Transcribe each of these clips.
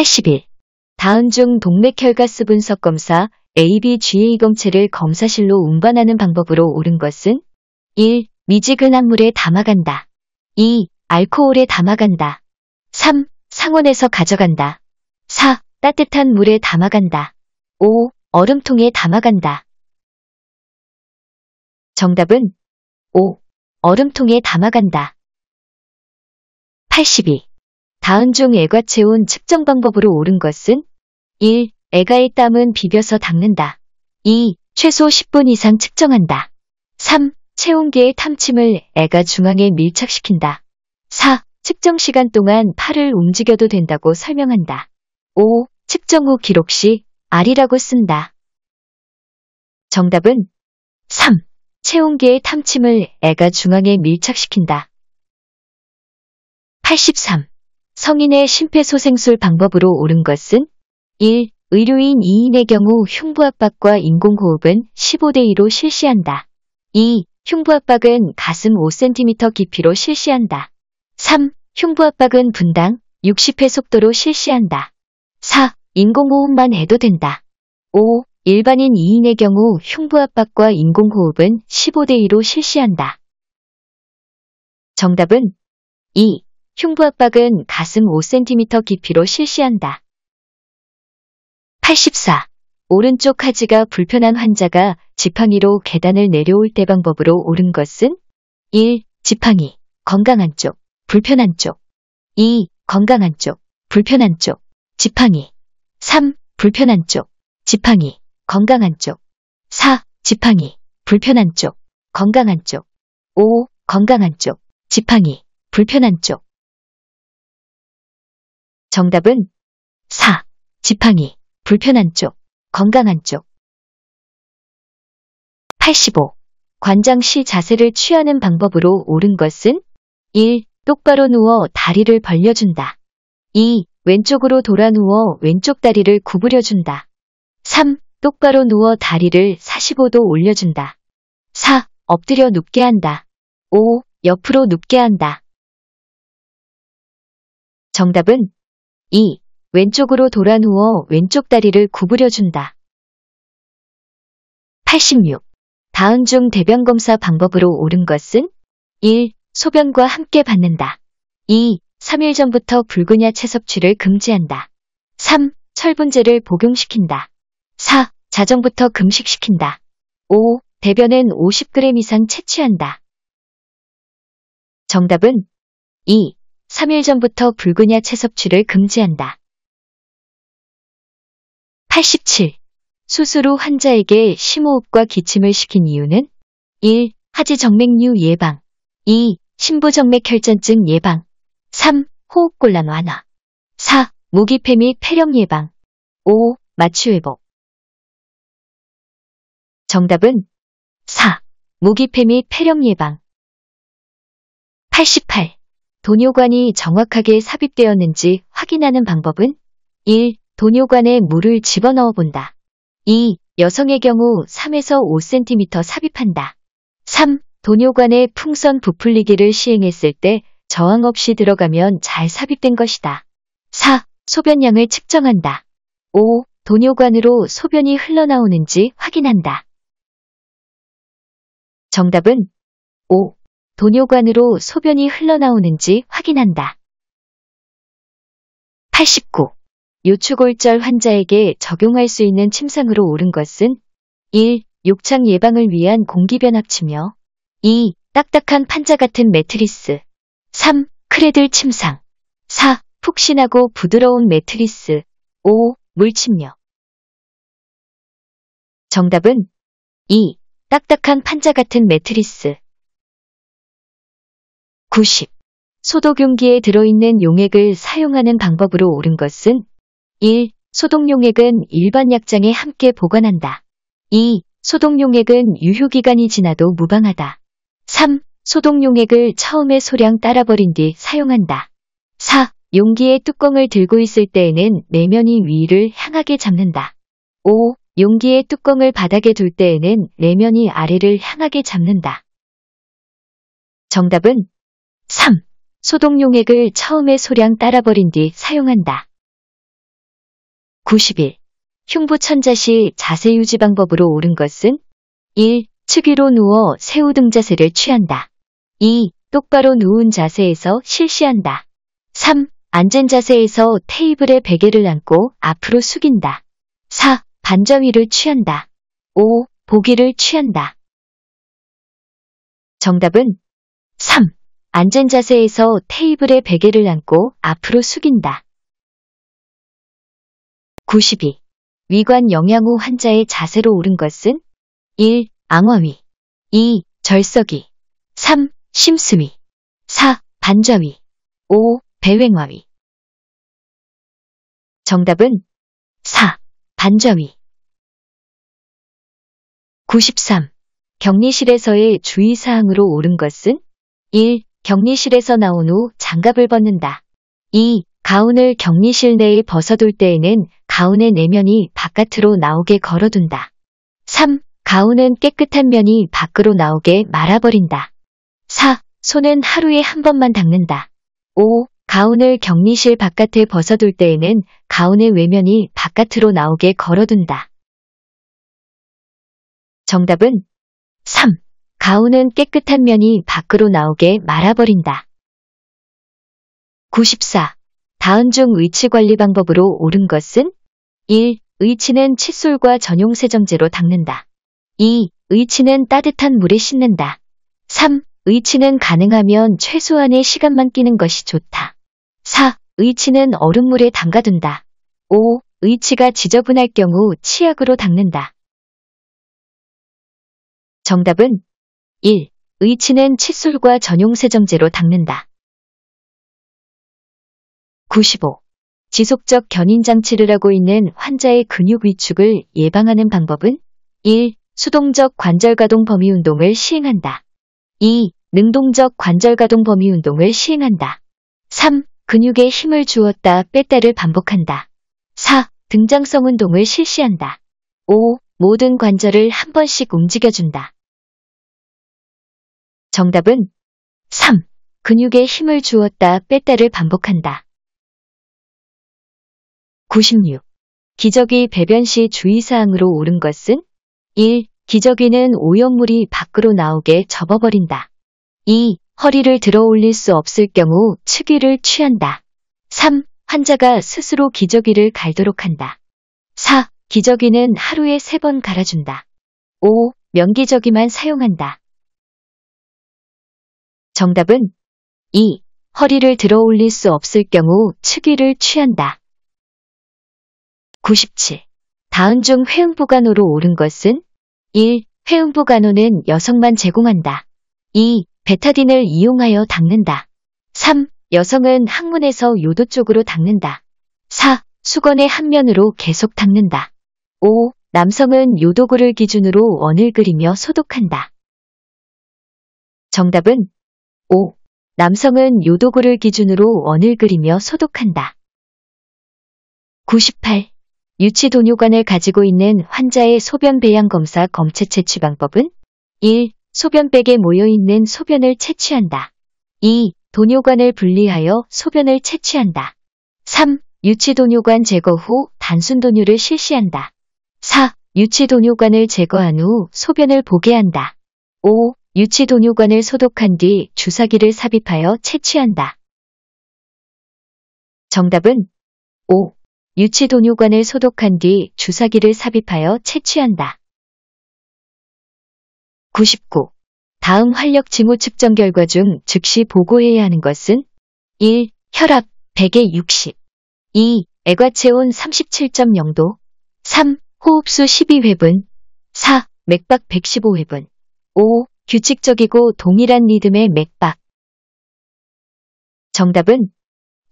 80일 다은중 동맥혈가스 분석 검사 ABGA 검체를 검사실로 운반하는 방법으로 옳은 것은 1. 미지근 한물에 담아간다. 2. 알코올에 담아간다. 3. 상온에서 가져간다. 4. 따뜻한 물에 담아간다. 5. 얼음통에 담아간다. 정답은 5. 얼음통에 담아간다. 82. 다은중 애가 체온 측정 방법으로 옳은 것은 1. 애가의 땀은 비벼서 닦는다. 2. 최소 10분 이상 측정한다. 3. 체온계의 탐침을 애가 중앙에 밀착시킨다. 4. 측정 시간 동안 팔을 움직여도 된다고 설명한다. 5. 측정 후 기록 시 R이라고 쓴다. 정답은 3. 체온계의 탐침을 애가 중앙에 밀착시킨다. 83. 성인의 심폐소생술 방법으로 옳은 것은 1. 의료인 2인의 경우 흉부압박과 인공호흡은 1 5대1로 실시한다. 2. 흉부압박은 가슴 5cm 깊이로 실시한다. 3. 흉부압박은 분당 60회 속도로 실시한다. 4. 인공호흡만 해도 된다. 5. 일반인 2인의 경우 흉부압박과 인공호흡은 15대2로 실시한다. 정답은 2. 흉부 압박은 가슴 5cm 깊이로 실시한다. 84. 오른쪽 하지가 불편한 환자가 지팡이로 계단을 내려올 때 방법으로 옳은 것은 1. 지팡이, 건강한 쪽, 불편한 쪽 2. 건강한 쪽, 불편한 쪽, 지팡이 3. 불편한 쪽, 지팡이, 건강한 쪽 4. 지팡이, 불편한 쪽, 건강한 쪽 5. 건강한 쪽, 지팡이, 불편한 쪽 정답은 4. 지팡이, 불편한 쪽, 건강한 쪽. 85. 관장 시 자세를 취하는 방법으로 옳은 것은 1. 똑바로 누워 다리를 벌려준다. 2. 왼쪽으로 돌아 누워 왼쪽 다리를 구부려준다. 3. 똑바로 누워 다리를 45도 올려준다. 4. 엎드려 눕게 한다. 5. 옆으로 눕게 한다. 정답은 2. 왼쪽으로 돌아 누워 왼쪽 다리를 구부려준다. 86. 다음 중 대변검사 방법으로 옳은 것은 1. 소변과 함께 받는다. 2. 3일 전부터 붉은야 채 섭취를 금지한다. 3. 철분제를 복용시킨다. 4. 자정부터 금식시킨다. 5. 대변은 50g 이상 채취한다. 정답은 2. 3일 전부터 불그야채 섭취를 금지한다. 87. 수술후 환자에게 심호흡과 기침을 시킨 이유는 1. 하지정맥류 예방 2. 심부정맥혈전증 예방 3. 호흡곤란 완화 4. 무기폐및 폐렴 예방 5. 마취회복 정답은 4. 무기폐및 폐렴 예방 88. 도뇨관이 정확하게 삽입되었는지 확인하는 방법은 1. 도뇨관에 물을 집어넣어 본다. 2. 여성의 경우 3에서 5cm 삽입한다. 3. 도뇨관에 풍선 부풀리기를 시행했을 때 저항 없이 들어가면 잘 삽입된 것이다. 4. 소변량을 측정한다. 5. 도뇨관으로 소변이 흘러나오는지 확인한다. 정답은 5. 도뇨관으로 소변이 흘러나오는지 확인한다. 89. 요추골절 환자에게 적용할 수 있는 침상으로 오른 것은 1. 욕창 예방을 위한 공기변압치며 2. 딱딱한 판자 같은 매트리스 3. 크레들 침상 4. 푹신하고 부드러운 매트리스 5. 물침며 정답은 2. 딱딱한 판자 같은 매트리스 90. 소독용기에 들어있는 용액을 사용하는 방법으로 옳은 것은 1. 소독용액은 일반 약장에 함께 보관한다. 2. 소독용액은 유효기간이 지나도 무방하다. 3. 소독용액을 처음에 소량 따라버린 뒤 사용한다. 4. 용기의 뚜껑을 들고 있을 때에는 내면이 위를 향하게 잡는다. 5. 용기의 뚜껑을 바닥에 둘 때에는 내면이 아래를 향하게 잡는다. 정답은 3. 소독 용액을 처음에 소량 따라버린 뒤 사용한다. 91. 흉부 천자 시 자세 유지 방법으로 옳은 것은 1. 측위로 누워 새우등 자세를 취한다. 2. 똑바로 누운 자세에서 실시한다. 3. 앉은 자세에서 테이블에 베개를 안고 앞으로 숙인다. 4. 반점위를 취한다. 5. 보기를 취한다. 정답은 3. 앉은 자세에서 테이블에 베개를 안고 앞으로 숙인다. 92. 위관 영양후 환자의 자세로 오른 것은 1. 앙화위 2. 절석이 3. 심수위 4. 반좌위 5. 배횡화위 정답은 4. 반좌위 93. 격리실에서의 주의사항으로 옳은 것은 1. 격리실에서 나온 후 장갑을 벗는다. 2. 가운을 격리실 내에 벗어둘 때에는 가운의 내면이 바깥으로 나오게 걸어둔다. 3. 가운은 깨끗한 면이 밖으로 나오게 말아버린다. 4. 손은 하루에 한 번만 닦는다. 5. 가운을 격리실 바깥에 벗어둘 때에는 가운의 외면이 바깥으로 나오게 걸어둔다. 정답은 3. 가운은 깨끗한 면이 밖으로 나오게 말아버린다. 94. 다음 중 의치 관리 방법으로 옳은 것은 1. 의치는 칫솔과 전용 세정제로 닦는다. 2. 의치는 따뜻한 물에 씻는다. 3. 의치는 가능하면 최소한의 시간만 끼는 것이 좋다. 4. 의치는 얼음물에 담가둔다. 5. 의치가 지저분할 경우 치약으로 닦는다. 정답은 1. 의치는 칫솔과 전용 세정제로 닦는다. 95. 지속적 견인 장치를 하고 있는 환자의 근육 위축을 예방하는 방법은 1. 수동적 관절가동 범위 운동을 시행한다. 2. 능동적 관절가동 범위 운동을 시행한다. 3. 근육에 힘을 주었다 뺐다를 반복한다. 4. 등장성 운동을 실시한다. 5. 모든 관절을 한 번씩 움직여준다. 정답은 3. 근육에 힘을 주었다 뺐다를 반복한다. 96. 기저귀 배변 시 주의사항으로 옳은 것은 1. 기저귀는 오염물이 밖으로 나오게 접어버린다. 2. 허리를 들어 올릴 수 없을 경우 측위를 취한다. 3. 환자가 스스로 기저귀를 갈도록 한다. 4. 기저귀는 하루에 3번 갈아준다. 5. 명기저귀만 사용한다. 정답은 2. 허리를 들어 올릴 수 없을 경우 측위를 취한다. 97. 다음 중 회음보관호로 옳은 것은 1. 회음보관호는 여성만 제공한다. 2. 베타딘을 이용하여 닦는다. 3. 여성은 항문에서 요도 쪽으로 닦는다. 4. 수건의 한 면으로 계속 닦는다. 5. 남성은 요도구를 기준으로 원을 그리며 소독한다. 정답은 5. 남성은 요도구를 기준으로 원을 그리며 소독한다. 98. 유치도뇨관을 가지고 있는 환자의 소변 배양 검사 검체 채취 방법은 1. 소변백에 모여있는 소변을 채취한다. 2. 도뇨관을 분리하여 소변을 채취한다. 3. 유치도뇨관 제거 후 단순 도뇨를 실시한다. 4. 유치도뇨관을 제거한 후 소변을 보게 한다. 5. 유치 동유관을 소독한 뒤 주사기를 삽입하여 채취한다. 정답은 5. 유치 동유관을 소독한 뒤 주사기를 삽입하여 채취한다. 99. 다음 활력 징후 측정 결과 중 즉시 보고해야 하는 것은 1. 혈압 100에 60 2. 애과체온 37.0도 3. 호흡수 12회분 4. 맥박 115회분 5. 규칙적이고 동일한 리듬의 맥박. 정답은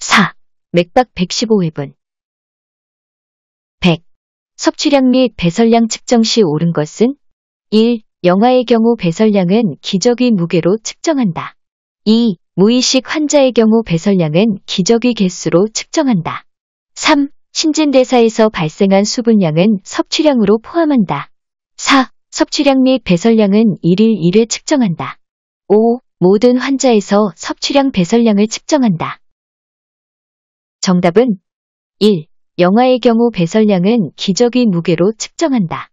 4. 맥박 115회분 100. 섭취량 및 배설량 측정 시 옳은 것은 1. 영아의 경우 배설량은 기저귀 무게로 측정한다. 2. 무의식 환자의 경우 배설량은 기저귀 개수로 측정한다. 3. 신진대사에서 발생한 수분량은 섭취량으로 포함한다. 4. 섭취량 및 배설량은 1일 1회 측정한다. 5. 모든 환자에서 섭취량 배설량을 측정한다. 정답은 1. 영아의 경우 배설량은 기저귀 무게로 측정한다.